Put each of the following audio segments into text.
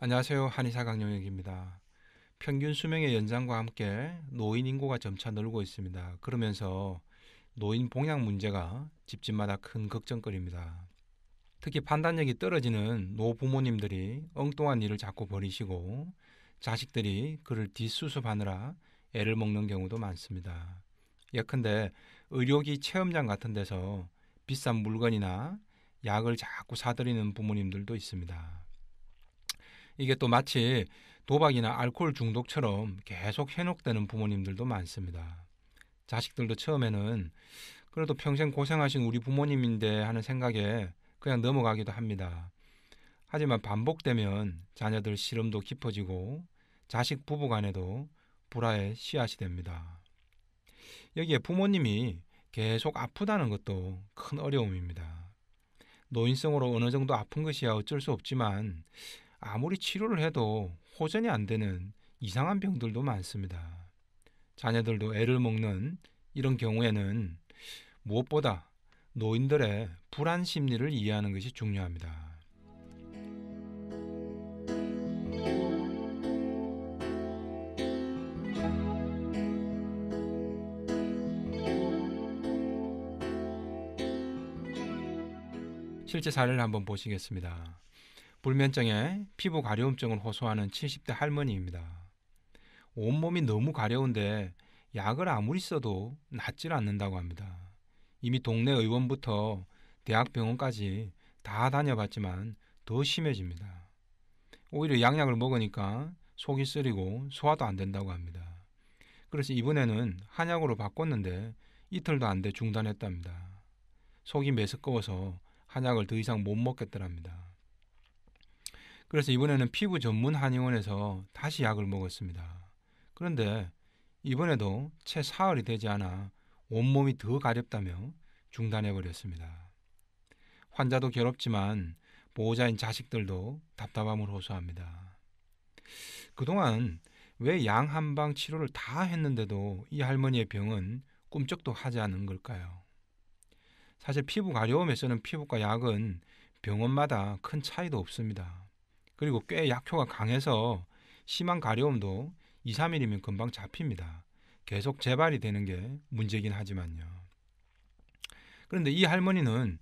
안녕하세요. 한의사 강영혁입니다 평균 수명의 연장과 함께 노인 인구가 점차 늘고 있습니다. 그러면서 노인 봉양 문제가 집집마다 큰 걱정거리입니다. 특히 판단력이 떨어지는 노부모님들이 엉뚱한 일을 자꾸 벌이시고 자식들이 그를 뒷수습하느라 애를 먹는 경우도 많습니다. 예컨대 의료기 체험장 같은 데서 비싼 물건이나 약을 자꾸 사들이는 부모님들도 있습니다. 이게 또 마치 도박이나 알코올 중독처럼 계속 현혹되는 부모님들도 많습니다. 자식들도 처음에는 그래도 평생 고생하신 우리 부모님인데 하는 생각에 그냥 넘어가기도 합니다. 하지만 반복되면 자녀들 시름도 깊어지고 자식 부부 간에도 불화의 씨앗이 됩니다. 여기에 부모님이 계속 아프다는 것도 큰 어려움입니다. 노인성으로 어느 정도 아픈 것이야 어쩔 수 없지만 아무리 치료를 해도 호전이 안 되는 이상한 병들도 많습니다. 자녀들도 애를 먹는 이런 경우에는 무엇보다 노인들의 불안 심리를 이해하는 것이 중요합니다. 실제 사례를 한번 보시겠습니다. 불면증에 피부 가려움증을 호소하는 70대 할머니입니다. 온몸이 너무 가려운데 약을 아무리 써도 낫질 않는다고 합니다. 이미 동네 의원부터 대학병원까지 다 다녀봤지만 더 심해집니다. 오히려 양약을 먹으니까 속이 쓰리고 소화도 안 된다고 합니다. 그래서 이번에는 한약으로 바꿨는데 이틀도 안 돼 중단했답니다. 속이 메스꺼워서 한약을 더 이상 못 먹겠더랍니다. 그래서 이번에는 피부 전문 한의원에서 다시 약을 먹었습니다. 그런데 이번에도 채 사흘이 되지 않아 온몸이 더 가렵다며 중단해버렸습니다. 환자도 괴롭지만 보호자인 자식들도 답답함을 호소합니다. 그동안 왜 양 한방 치료를 다 했는데도 이 할머니의 병은 꿈쩍도 하지 않은 걸까요? 사실 피부 가려움에 서는 피부과 약은 병원마다 큰 차이도 없습니다. 그리고 꽤 약효가 강해서 심한 가려움도 2, 3일이면 금방 잡힙니다. 계속 재발이 되는 게 문제긴 하지만요. 그런데 이 할머니는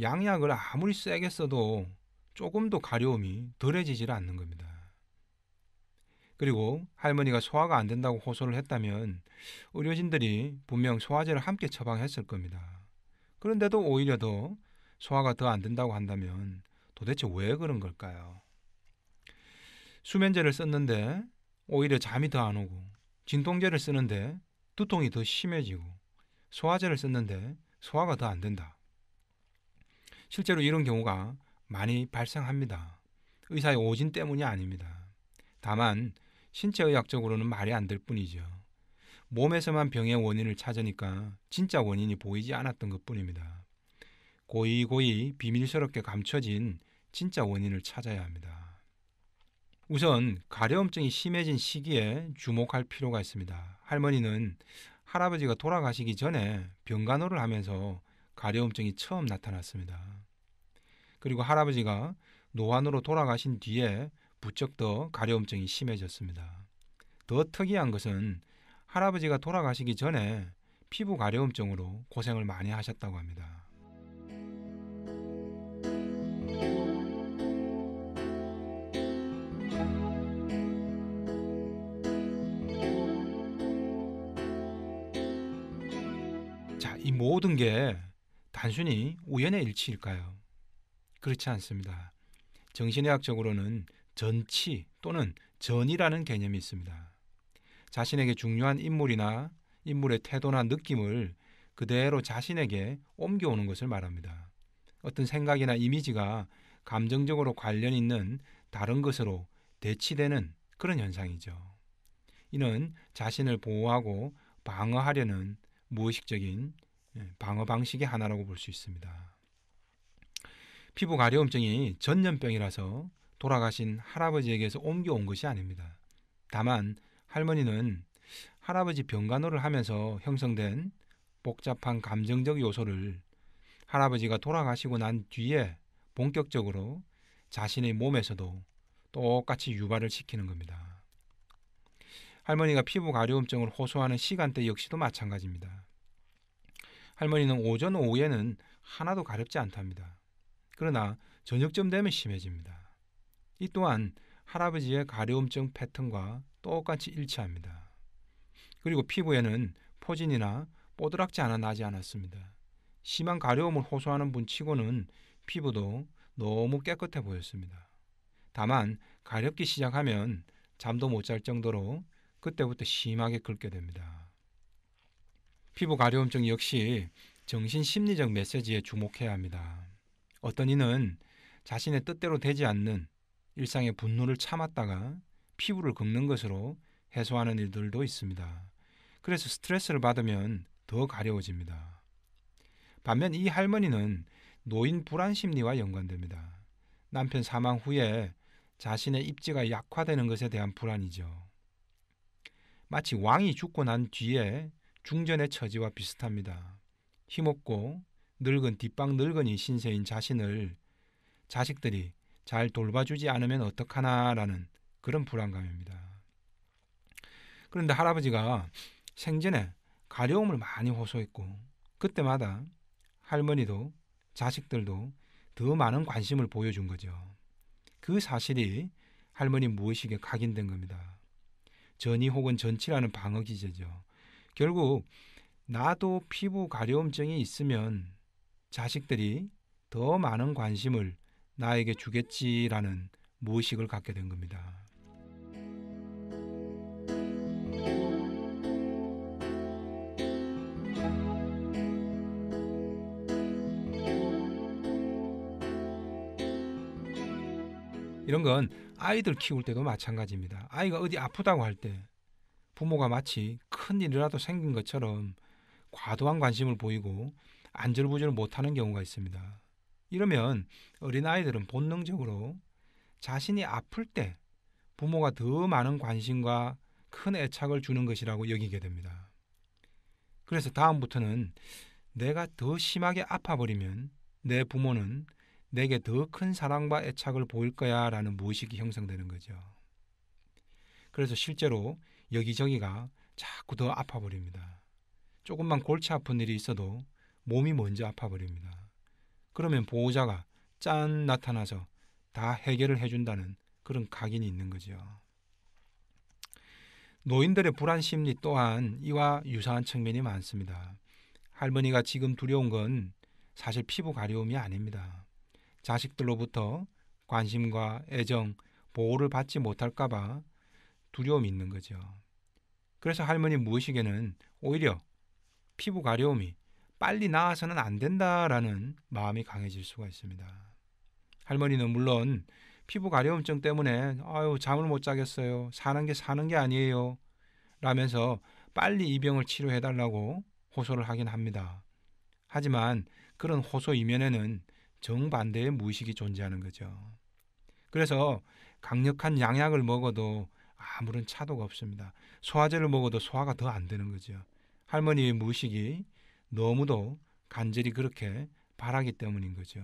양약을 아무리 세게 써도 조금도 가려움이 덜해지질 않는 겁니다. 그리고 할머니가 소화가 안 된다고 호소를 했다면 의료진들이 분명 소화제를 함께 처방했을 겁니다. 그런데도 오히려 더 소화가 더 안 된다고 한다면 도대체 왜 그런 걸까요? 수면제를 썼는데 오히려 잠이 더 안 오고 진통제를 쓰는데 두통이 더 심해지고 소화제를 썼는데 소화가 더 안 된다. 실제로 이런 경우가 많이 발생합니다. 의사의 오진 때문이 아닙니다. 다만 신체의학적으로는 말이 안 될 뿐이죠. 몸에서만 병의 원인을 찾으니까 진짜 원인이 보이지 않았던 것 뿐입니다. 고이고이 비밀스럽게 감춰진 진짜 원인을 찾아야 합니다. 우선 가려움증이 심해진 시기에 주목할 필요가 있습니다. 할머니는 할아버지가 돌아가시기 전에 병간호를 하면서 가려움증이 처음 나타났습니다. 그리고 할아버지가 노안으로 돌아가신 뒤에 부쩍 더 가려움증이 심해졌습니다. 더 특이한 것은 할아버지가 돌아가시기 전에 피부 가려움증으로 고생을 많이 하셨다고 합니다. 모든 게 단순히 우연의 일치일까요? 그렇지 않습니다. 정신의학적으로는 전치 또는 전이라는 개념이 있습니다. 자신에게 중요한 인물이나 인물의 태도나 느낌을 그대로 자신에게 옮겨오는 것을 말합니다. 어떤 생각이나 이미지가 감정적으로 관련 있는 다른 것으로 대치되는 그런 현상이죠. 이는 자신을 보호하고 방어하려는 무의식적인 예, 방어 방식의 하나라고 볼 수 있습니다. 피부 가려움증이 전염병이라서 돌아가신 할아버지에게서 옮겨온 것이 아닙니다. 다만 할머니는 할아버지 병간호를 하면서 형성된 복잡한 감정적 요소를 할아버지가 돌아가시고 난 뒤에 본격적으로 자신의 몸에서도 똑같이 유발을 시키는 겁니다. 할머니가 피부 가려움증을 호소하는 시간대 역시도 마찬가지입니다. 할머니는 오전 오후에는 하나도 가렵지 않답니다. 그러나 저녁쯤 되면 심해집니다. 이 또한 할아버지의 가려움증 패턴과 똑같이 일치합니다. 그리고 피부에는 포진이나 뽀드락지 하나 나지 않았습니다. 심한 가려움을 호소하는 분 치고는 피부도 너무 깨끗해 보였습니다. 다만 가렵기 시작하면 잠도 못 잘 정도로 그때부터 심하게 긁게 됩니다. 피부 가려움증 역시 정신 심리적 메시지에 주목해야 합니다. 어떤 이는 자신의 뜻대로 되지 않는 일상의 분노를 참았다가 피부를 긁는 것으로 해소하는 일들도 있습니다. 그래서 스트레스를 받으면 더 가려워집니다. 반면 이 할머니는 노인 불안 심리와 연관됩니다. 남편 사망 후에 자신의 입지가 약화되는 것에 대한 불안이죠. 마치 왕이 죽고 난 뒤에 중전의 처지와 비슷합니다. 힘없고 늙은 뒷방 늙은이 신세인 자신을 자식들이 잘 돌봐주지 않으면 어떡하나라는 그런 불안감입니다. 그런데 할아버지가 생전에 가려움을 많이 호소했고 그때마다 할머니도 자식들도 더 많은 관심을 보여준 거죠. 그 사실이 할머니 무의식에 각인된 겁니다. 전이 혹은 전치라는 방어 기제죠. 결국 나도 피부 가려움증이 있으면 자식들이 더 많은 관심을 나에게 주겠지라는 무의식을 갖게 된 겁니다. 이런 건 아이들 키울 때도 마찬가지입니다. 아이가 어디 아프다고 할 때 부모가 마치 큰 일이라도 생긴 것처럼 과도한 관심을 보이고 안절부절 못하는 경우가 있습니다. 이러면 어린아이들은 본능적으로 자신이 아플 때 부모가 더 많은 관심과 큰 애착을 주는 것이라고 여기게 됩니다. 그래서 다음부터는 내가 더 심하게 아파버리면 내 부모는 내게 더 큰 사랑과 애착을 보일 거야 라는 무의식이 형성되는 거죠. 그래서 실제로 여기저기가 자꾸 더 아파버립니다. 조금만 골치 아픈 일이 있어도 몸이 먼저 아파버립니다. 그러면 보호자가 짠 나타나서 다 해결을 해준다는 그런 각인이 있는 거죠. 노인들의 불안 심리 또한 이와 유사한 측면이 많습니다. 할머니가 지금 두려운 건 사실 피부 가려움이 아닙니다. 자식들로부터 관심과 애정, 보호를 받지 못할까봐 두려움이 있는 거죠. 그래서 할머니 무의식에는 오히려 피부 가려움이 빨리 나아서는 안 된다라는 마음이 강해질 수가 있습니다. 할머니는 물론 피부 가려움증 때문에 아유 잠을 못 자겠어요. 사는 게 사는 게 아니에요. 라면서 빨리 이 병을 치료해 달라고 호소를 하긴 합니다. 하지만 그런 호소 이면에는 정반대의 무의식이 존재하는 거죠. 그래서 강력한 양약을 먹어도 아무런 차도가 없습니다. 소화제를 먹어도 소화가 더 안 되는 거죠. 할머니의 무식이 너무도 간절히 그렇게 바라기 때문인 거죠.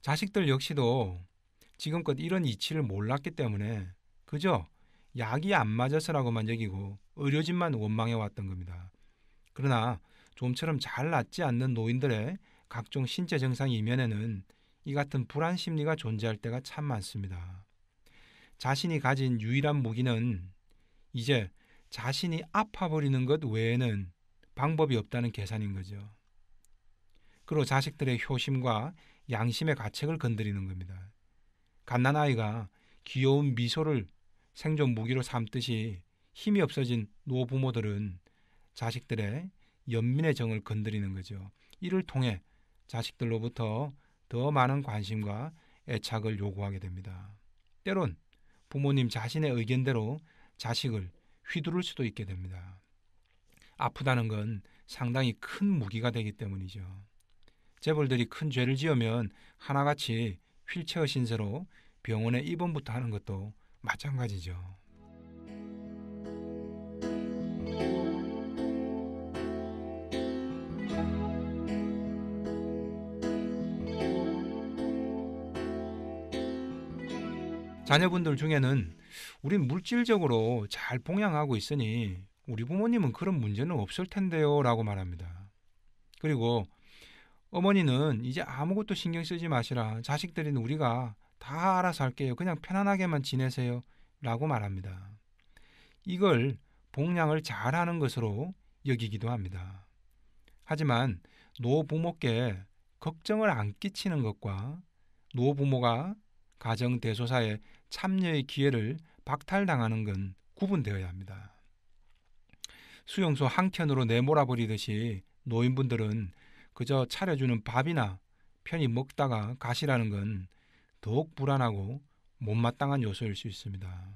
자식들 역시도 지금껏 이런 이치를 몰랐기 때문에 그저 약이 안 맞아서라고만 여기고 의료진만 원망해 왔던 겁니다. 그러나 좀처럼 잘 낫지 않는 노인들의 각종 신체 증상 이면에는 이 같은 불안 심리가 존재할 때가 참 많습니다. 자신이 가진 유일한 무기는 이제 자신이 아파버리는 것 외에는 방법이 없다는 계산인 거죠. 그리고 자식들의 효심과 양심의 가책을 건드리는 겁니다. 갓난아이가 귀여운 미소를 생존 무기로 삼듯이 힘이 없어진 노부모들은 자식들의 연민의 정을 건드리는 거죠. 이를 통해 자식들로부터 더 많은 관심과 애착을 요구하게 됩니다. 때론 부모님 자신의 의견대로 자식을 휘두를 수도 있게 됩니다. 아프다는 건 상당히 큰 무기가 되기 때문이죠. 재벌들이 큰 죄를 지으면 하나같이 휠체어 신세로 병원에 입원부터 하는 것도 마찬가지죠. 자녀분들 중에는 우리 물질적으로 잘 봉양하고 있으니 우리 부모님은 그런 문제는 없을 텐데요 라고 말합니다. 그리고 어머니는 이제 아무것도 신경 쓰지 마시라. 자식들은 우리가 다 알아서 할게요. 그냥 편안하게만 지내세요. 라고 말합니다. 이걸 봉양을 잘하는 것으로 여기기도 합니다. 하지만 노부모께 걱정을 안 끼치는 것과 노부모가 가정 대소사에 참여의 기회를 박탈당하는 건 구분되어야 합니다. 수용소 한켠으로 내몰아버리듯이 노인분들은 그저 차려주는 밥이나 편히 먹다가 가시라는 건 더욱 불안하고 못마땅한 요소일 수 있습니다.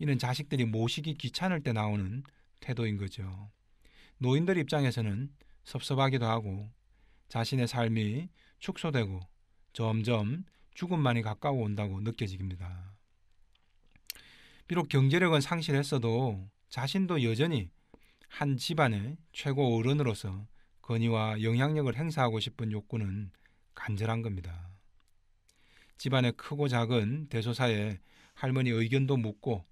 이는 자식들이 모시기 귀찮을 때 나오는 태도인 거죠. 노인들 입장에서는 섭섭하기도 하고 자신의 삶이 축소되고 점점 죽음만이 가까워 온다고 느껴집니다. 비록 경제력은 상실했어도 자신도 여전히 한 집안의 최고 어른으로서 권위와 영향력을 행사하고 싶은 욕구는 간절한 겁니다. 집안의 크고 작은 대소사에 할머니 의견도 묻고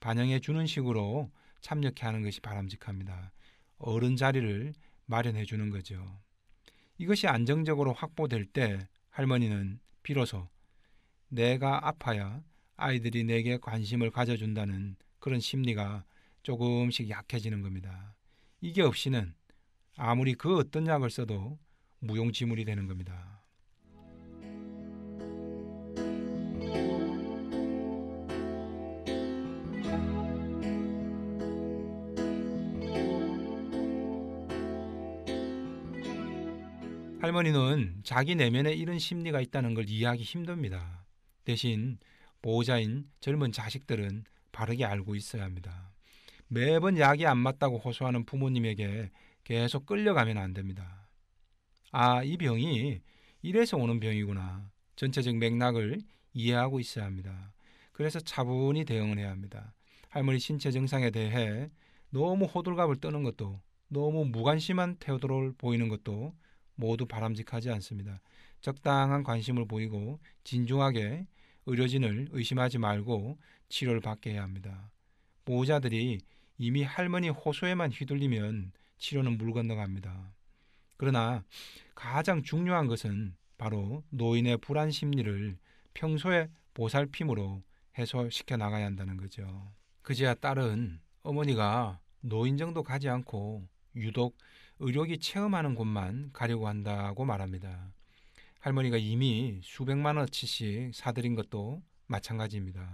반영해 주는 식으로 참여케 하는 것이 바람직합니다. 어른 자리를 마련해 주는 거죠. 이것이 안정적으로 확보될 때 할머니는 비로소 내가 아파야 아이들이 내게 관심을 가져준다는 그런 심리가 조금씩 약해지는 겁니다. 이게 없이는 아무리 그 어떤 약을 써도 무용지물이 되는 겁니다. 할머니는 자기 내면에 이런 심리가 있다는 걸 이해하기 힘듭니다. 대신 보호자인 젊은 자식들은 바르게 알고 있어야 합니다. 매번 약이 안 맞다고 호소하는 부모님에게 계속 끌려가면 안 됩니다. 아, 이 병이 이래서 오는 병이구나. 전체적 맥락을 이해하고 있어야 합니다. 그래서 차분히 대응을 해야 합니다. 할머니 신체 증상에 대해 너무 호들갑을 떠는 것도 너무 무관심한 태도를 보이는 것도 모두 바람직하지 않습니다. 적당한 관심을 보이고 진중하게 의료진을 의심하지 말고 치료를 받게 해야 합니다. 보호자들이 이미 할머니 호소에만 휘둘리면 치료는 물 건너갑니다. 그러나 가장 중요한 것은 바로 노인의 불안 심리를 평소에 보살핌으로 해소시켜 나가야 한다는 거죠. 그제야 딸은 어머니가 노인 정도 가지 않고 유독 의료기 체험하는 곳만 가려고 한다고 말합니다. 할머니가 이미 수백만 원치씩 사들인 것도 마찬가지입니다.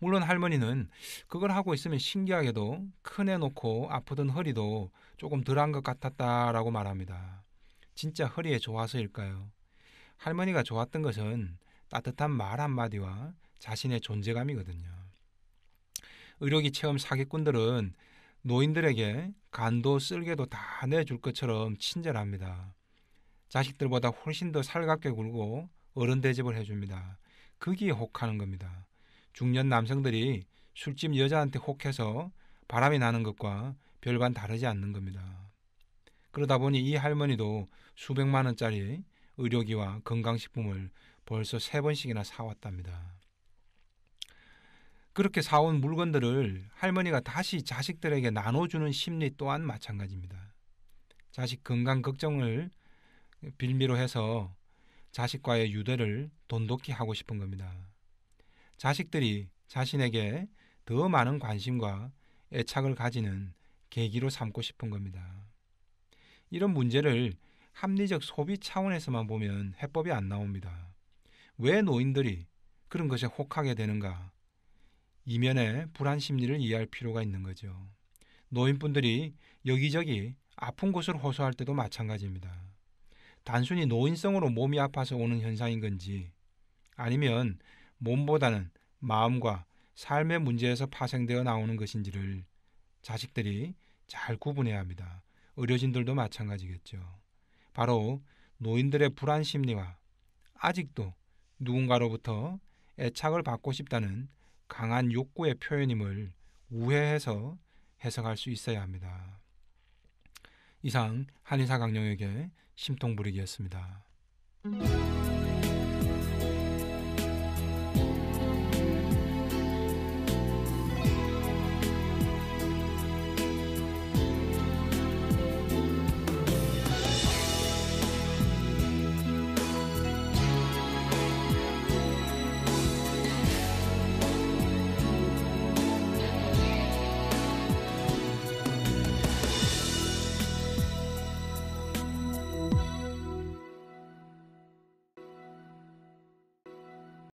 물론 할머니는 그걸 하고 있으면 신기하게도 큰애 놓고 아프던 허리도 조금 덜 한 것 같았다라고 말합니다. 진짜 허리에 좋아서일까요? 할머니가 좋았던 것은 따뜻한 말 한마디와 자신의 존재감이거든요. 의료기 체험 사기꾼들은 노인들에게 간도 쓸개도 다 내줄 것처럼 친절합니다. 자식들보다 훨씬 더 살갑게 굴고 어른 대접을 해줍니다. 그게 혹하는 겁니다. 중년 남성들이 술집 여자한테 혹해서 바람이 나는 것과 별반 다르지 않는 겁니다. 그러다 보니 이 할머니도 수백만 원짜리 의료기와 건강식품을 벌써 세 번씩이나 사왔답니다. 그렇게 사온 물건들을 할머니가 다시 자식들에게 나눠주는 심리 또한 마찬가지입니다. 자식 건강 걱정을 빌미로 해서 자식과의 유대를 돈독히 하고 싶은 겁니다. 자식들이 자신에게 더 많은 관심과 애착을 가지는 계기로 삼고 싶은 겁니다. 이런 문제를 합리적 소비 차원에서만 보면 해법이 안 나옵니다. 왜 노인들이 그런 것에 혹하게 되는가 이면에 불안 심리를 이해할 필요가 있는 거죠. 노인분들이 여기저기 아픈 곳을 호소할 때도 마찬가지입니다. 단순히 노인성으로 몸이 아파서 오는 현상인 건지 아니면 몸보다는 마음과 삶의 문제에서 파생되어 나오는 것인지를 자식들이 잘 구분해야 합니다. 의료진들도 마찬가지겠죠. 바로 노인들의 불안 심리와 아직도 누군가로부터 애착을 받고 싶다는 강한 욕구의 표현임을 우회해서 해석할 수 있어야 합니다. 이상 한의사 강령에게 심통 부리기였습니다.